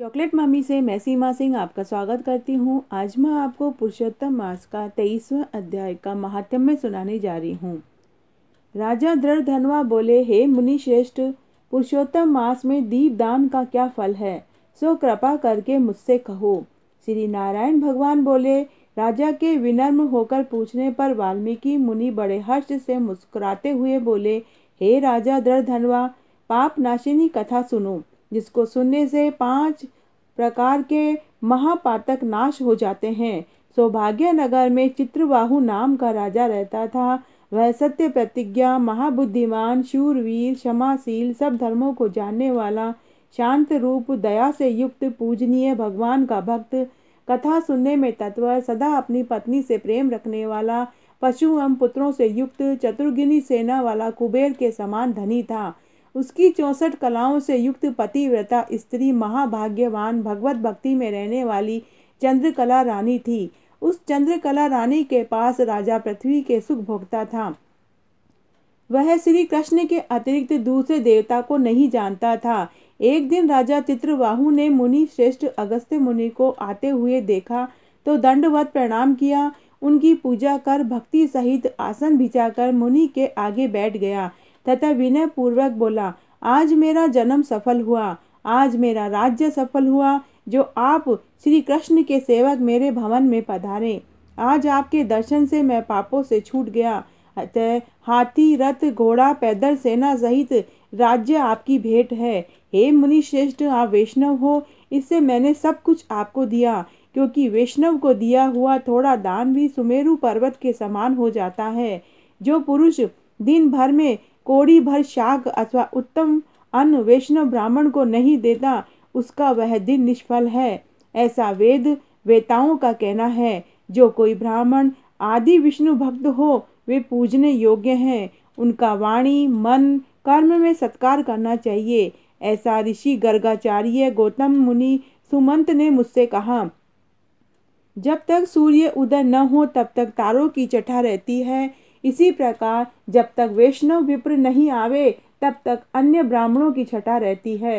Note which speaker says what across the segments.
Speaker 1: chocolate मामी से मैं सीमा सिंह आपका स्वागत करती हूँ आज मैं आपको पुरुषोत्तम मास का तेईसवें अध्याय का महात्म्य सुनाने जा रही हूँ राजा दृढ़ धनवा बोले हे मुनि श्रेष्ठ पुरुषोत्तम मास में दीप दान का क्या फल है सो कृपा करके मुझसे कहो श्री नारायण भगवान बोले राजा के विनम्र होकर पूछने पर वाल्मीकि मुनि बड़े हर्ष से मुस्कुराते हुए बोले हे राजा दृढ़ धनवा पाप नाशिनी कथा सुनो जिसको सुनने से पांच प्रकार के महापातक नाश हो जाते हैं सौभाग्य नगर में चित्रबाहु नाम का राजा रहता था वह सत्य प्रतिज्ञा महाबुद्धिमान शूरवीर क्षमाशील सब धर्मों को जानने वाला शांत रूप दया से युक्त पूजनीय भगवान का भक्त कथा सुनने में तत्वर सदा अपनी पत्नी से प्रेम रखने वाला पशु एवं पुत्रों से युक्त चतुर्गिनी सेना वाला कुबेर के समान धनी था उसकी चौसठ कलाओं से युक्त पतिव्रता स्त्री महाभाग्यवान भगवत भक्ति में रहने वाली चंद्रकला रानी थी उस चंद्रकला रानी के पास राजा पृथ्वी के सुख भोगता था वह श्री कृष्ण के अतिरिक्त दूसरे देवता को नहीं जानता था एक दिन राजा चित्रवाहु ने मुनि श्रेष्ठ अगस्त्य मुनि को आते हुए देखा तो दंडवत प्रणाम किया उनकी पूजा कर भक्ति सहित आसन बिछाकर मुनि के आगे बैठ गया तथा विनय पूर्वक बोला आज मेरा जन्म सफल हुआ आज मेरा राज्य सफल हुआ जो आप श्री कृष्ण के सेवक मेरे भवन में पधारे आज आपके दर्शन से मैं पापों से छूट गया अतः हाथी रथ घोड़ा पैदल सेना सहित राज्य आपकी भेंट है हे मुनि श्रेष्ठ आप वैष्णव हो इससे मैंने सब कुछ आपको दिया क्योंकि वैष्णव को दिया हुआ थोड़ा दान भी सुमेरु पर्वत के समान हो जाता है जो पुरुष दिन भर में कोड़ी भर शाक अथवा उत्तम अन्न वैष्णव ब्राह्मण को नहीं देता उसका वह दिन निष्फल है ऐसा वेद वेताओं का कहना है जो कोई ब्राह्मण आदि विष्णु भक्त हो वे पूजने योग्य हैं उनका वाणी मन कर्म में सत्कार करना चाहिए ऐसा ऋषि गर्गाचार्य गौतम मुनि सुमंत ने मुझसे कहा जब तक सूर्य उदय न हो तब तक तारों की चटा रहती है इसी प्रकार जब तक वैष्णव विप्र नहीं आवे तब तक अन्य ब्राह्मणों की छटा रहती है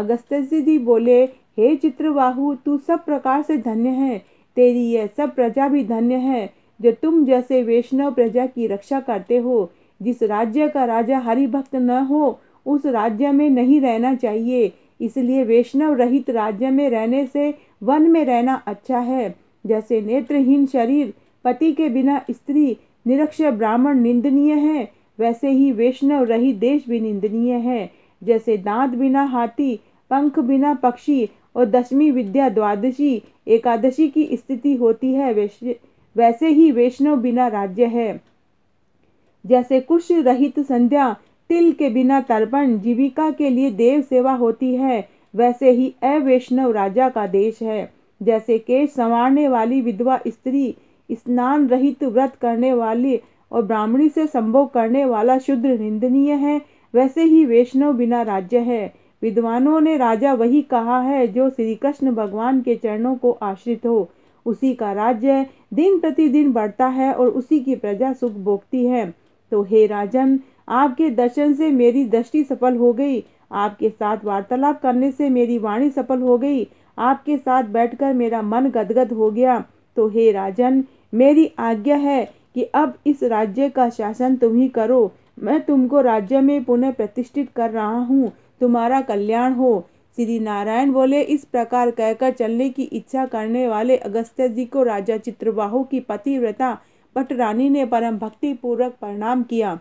Speaker 1: अगस्त्य जी बोले हे चित्रवाहु तू सब प्रकार से धन्य है तेरी यह सब प्रजा भी धन्य है जो तुम जैसे वैष्णव प्रजा की रक्षा करते हो जिस राज्य का राजा हरिभक्त न हो उस राज्य में नहीं रहना चाहिए इसलिए वैष्णव रहित राज्य में रहने से वन में रहना अच्छा है जैसे नेत्रहीन शरीर पति के बिना स्त्री निरक्षर ब्राह्मण निंदनीय है वैसे ही वैष्णव रही देश भी निंदनीय है जैसे दांत बिना हाथी पंख बिना पक्षी और दशमी विद्या द्वादशी एकादशी की स्थिति होती है वैसे ही वैष्णव बिना राज्य है जैसे कुश रहित संध्या तिल के बिना तर्पण जीविका के लिए देव सेवा होती है वैसे ही अवैष्णव राजा का देश है जैसे केश संवारने वाली विधवा स्त्री स्नान रहित व्रत करने वाली और ब्राह्मणी से संभोग करने वाला शुद्र निंदनीय है वैसे ही वैष्णव बिना राज्य है विद्वानों ने राजा वही कहा है जो श्री कृष्ण भगवान के चरणों को आश्रित हो उसी का राज्य दिन प्रतिदिन बढ़ता है और उसी की प्रजा सुख भोगती है तो हे राजन आपके दर्शन से मेरी दृष्टि सफल हो गई आपके साथ वार्तालाप करने से मेरी वाणी सफल हो गई आपके साथ बैठकर मेरा मन गदगद हो गया तो हे राजन मेरी आज्ञा है कि अब इस राज्य का शासन तुम ही करो मैं तुमको राज्य में पुनः प्रतिष्ठित कर रहा हूँ तुम्हारा कल्याण हो श्री नारायण बोले इस प्रकार कहकर चलने की इच्छा करने वाले अगस्त्य जी को राजा चित्रबाहु की पतिव्रता पटरानी ने परम भक्ति पूर्वक प्रणाम किया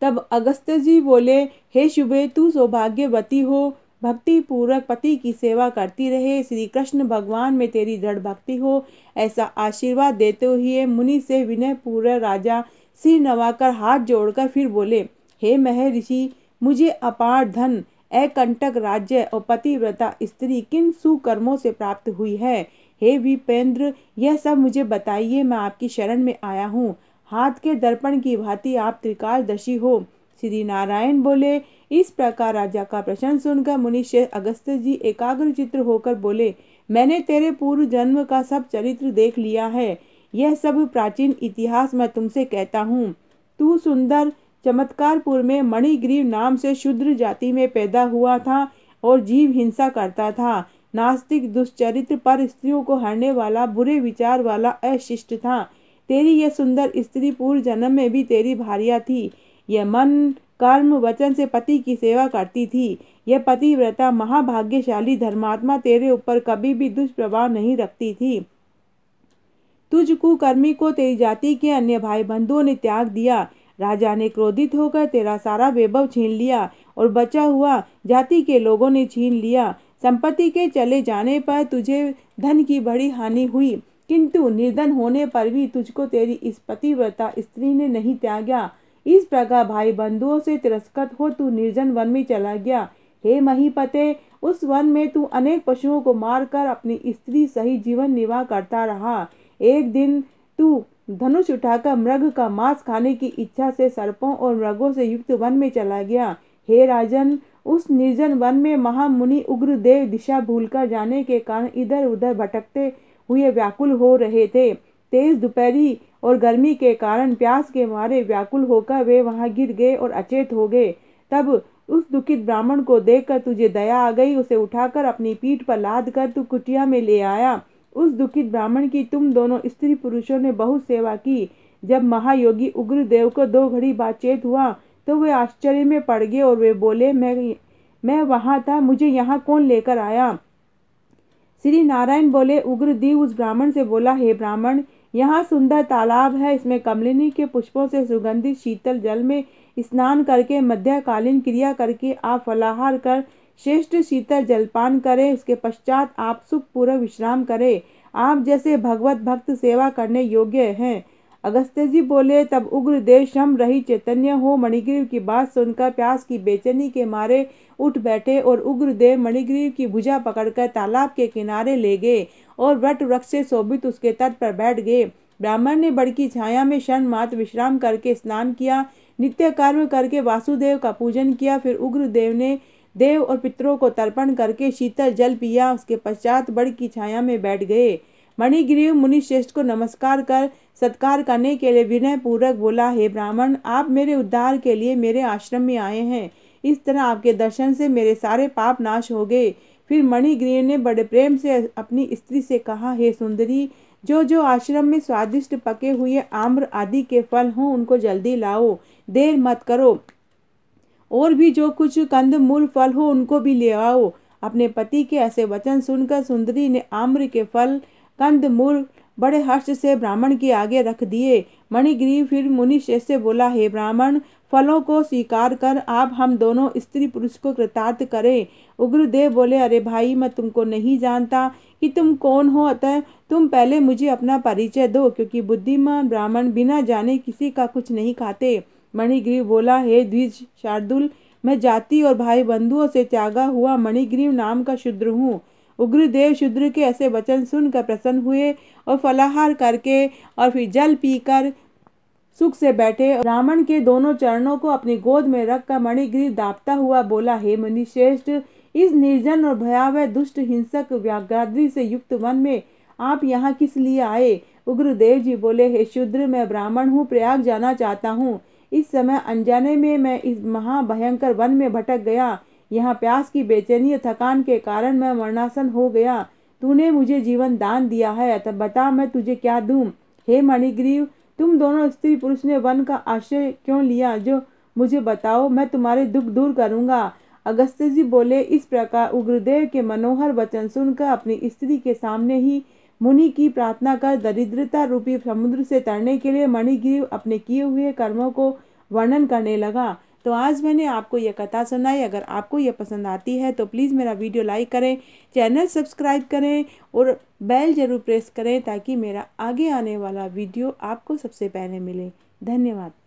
Speaker 1: तब अगस्त्य जी बोले हे शुभे तू सौभाग्यवती हो भक्ति पूर्वक पति की सेवा करती रहे श्री कृष्ण भगवान में तेरी दृढ़ भक्ति हो ऐसा आशीर्वाद देते हुए मुनि से विनय पूर्वक राजा सिर नवाकर हाथ जोड़कर फिर बोले हे मह ऋषि मुझे अपार धन अकंटक राज्य और पतिव्रता स्त्री किन सुकर्मों से प्राप्त हुई है हे विपेंद्र यह सब मुझे बताइए मैं आपकी शरण में आया हूँ हाथ के दर्पण की भांति आप त्रिकालदर्शी हो श्री नारायण बोले इस प्रकार राजा का प्रश्न सुनकर मुनिश्य अगस्त जी एकाग्र चित्र होकर बोले मैंने तेरे पूर्व जन्म का सब चरित्र देख लिया है यह सब प्राचीन इतिहास मैं तुमसे कहता हूँ तू सुंदर चमत्कारपुर में मणिग्रीव नाम से शुद्र जाति में पैदा हुआ था और जीव हिंसा करता था नास्तिक दुष्चरित्र पर स्त्रियों को हरने वाला बुरे विचार वाला अशिष्ट था तेरी यह सुंदर स्त्री पूर्व जन्म में भी तेरी भारिया थी यह मन कर्म वचन से पति की सेवा करती थी यह पतिव्रता महाभाग्यशाली धर्मात्मा तेरे ऊपर कभी भी दुष्प्रभाव नहीं रखती थी तुझ कुकर्मी को तेरी जाति के अन्य भाई बंधुओं ने त्याग दिया राजा ने क्रोधित होकर तेरा सारा वैभव छीन लिया और बचा हुआ जाति के लोगों ने छीन लिया संपत्ति के चले जाने पर तुझे धन की बड़ी हानि हुई किंतु निर्धन होने पर भी तुझको तेरी इस पतिव्रता स्त्री ने नहीं त्यागा इस प्रकार भाई बंधुओं से तिरस्कृत हो तू निर्जन वन में चला गया हे महीपते उस वन में तू अनेक पशुओं को मारकर अपनी स्त्री सही जीवन निर्वाह करता रहा एक दिन तू धनुष उठाकर मृग का मांस खाने की इच्छा से सर्पों और मृगों से युक्त वन में चला गया हे राजन उस निर्जन वन में महामुनि उग्रदेव दिशा भूलकर जाने के कारण इधर उधर भटकते हुए व्याकुल हो रहे थे तेज दोपहरी और गर्मी के कारण प्यास के मारे व्याकुल होकर वे वहाँ गिर गए और अचेत हो गए तब उस दुखित ब्राह्मण को देखकर तुझे दया आ गई उसे उठाकर अपनी पीठ पर लाद कर तू कुटिया में ले आया उस दुखित ब्राह्मण की तुम दोनों स्त्री पुरुषों ने बहुत सेवा की जब महायोगी उग्रदेव को दो घड़ी बातचीत हुआ तो वे आश्चर्य में पड़ गए और वे बोले मैं मैं वहाँ था मुझे यहाँ कौन लेकर आया श्री नारायण बोले उग्रदेव उस ब्राह्मण से बोला हे ब्राह्मण यहाँ सुंदर तालाब है इसमें कमलिनी के पुष्पों से सुगंधित शीतल जल में स्नान करके मध्यकालीन क्रिया करके आप फलाहार कर श्रेष्ठ शीतल जलपान करें उसके पश्चात आप सुखपूर्वक विश्राम करें आप जैसे भगवत भक्त सेवा करने योग्य हैं अगस्त्य जी बोले तब उग्र देश हम रही चैतन्य हो मणिग्रीव की बात सुनकर प्यास की बेचैनी के मारे उठ बैठे और उग्रदेव मणिग्रीव की भुजा पकड़कर तालाब के किनारे ले गए और वट वृक्ष से शोभित उसके तट पर बैठ गए ब्राह्मण ने बड़की छाया में क्षण मात्र विश्राम करके स्नान किया नित्य कर्म करके वासुदेव का पूजन किया फिर उग्रदेव ने देव और पितरों को तर्पण करके शीतल जल पिया उसके पश्चात बड़ की छाया में बैठ गए मणिग्रीव मुनि श्रेष्ठ को नमस्कार कर सत्कार करने के लिए विनय पूर्वक बोला हे ब्राह्मण आप मेरे उद्धार के लिए मेरे आश्रम में आए हैं इस तरह आपके दर्शन से मेरे सारे पाप नाश हो गए फिर मणिग्रीव ने बड़े प्रेम से अपनी स्त्री से कहा हे सुंदरी जो जो आश्रम में स्वादिष्ट पके हुए आम्र आदि के फल हों उनको जल्दी लाओ देर मत करो और भी जो कुछ कंद मूल फल हो उनको भी ले आओ अपने पति के ऐसे वचन सुनकर सुंदरी ने आम्र के फल कंद मूल बड़े हर्ष से ब्राह्मण के आगे रख दिए मणिग्री फिर शेष से बोला हे ब्राह्मण फलों को स्वीकार कर आप हम दोनों स्त्री पुरुष को कृतार्थ करें उग्रदेव बोले अरे भाई मैं तुमको नहीं जानता कि तुम कौन हो अतः तुम पहले मुझे अपना परिचय दो क्योंकि बुद्धिमान ब्राह्मण बिना जाने किसी का कुछ नहीं खाते मणिग्रीव बोला हे द्विज शार्दुल मैं जाति और भाई बंधुओं से त्यागा हुआ मणिग्रीव नाम का शूद्र हूँ उग्रदेव शूद्र के ऐसे वचन सुनकर प्रसन्न हुए और फलाहार करके और फिर जल पीकर सुख से बैठे ब्राह्मण के दोनों चरणों को अपनी गोद में रखकर मणिगिरी दापता हुआ बोला हे श्रेष्ठ इस निर्जन और भयावह दुष्ट हिंसक व्यागाद्री से युक्त वन में आप यहाँ किस लिए आए उग्रदेव जी बोले हे शूद्र मैं ब्राह्मण हूँ प्रयाग जाना चाहता हूँ इस समय अनजाने में मैं इस महाभयंकर वन में भटक गया यहाँ प्यास की बेचैनी और थकान के कारण मैं मरणासन हो गया तूने मुझे जीवन दान दिया है तब बता मैं तुझे क्या दूँ हे मणिग्रीव तुम दोनों स्त्री पुरुष ने वन का आश्रय क्यों लिया जो मुझे बताओ मैं तुम्हारे दुख दूर करूंगा अगस्त्य जी बोले इस प्रकार उग्रदेव के मनोहर वचन सुनकर अपनी स्त्री के सामने ही मुनि की प्रार्थना कर दरिद्रता रूपी समुद्र से तरने के लिए मणिगिरी अपने किए हुए कर्मों को वर्णन करने लगा तो आज मैंने आपको यह कथा सुनाई अगर आपको यह पसंद आती है तो प्लीज़ मेरा वीडियो लाइक करें चैनल सब्सक्राइब करें और बेल ज़रूर प्रेस करें ताकि मेरा आगे आने वाला वीडियो आपको सबसे पहले मिले धन्यवाद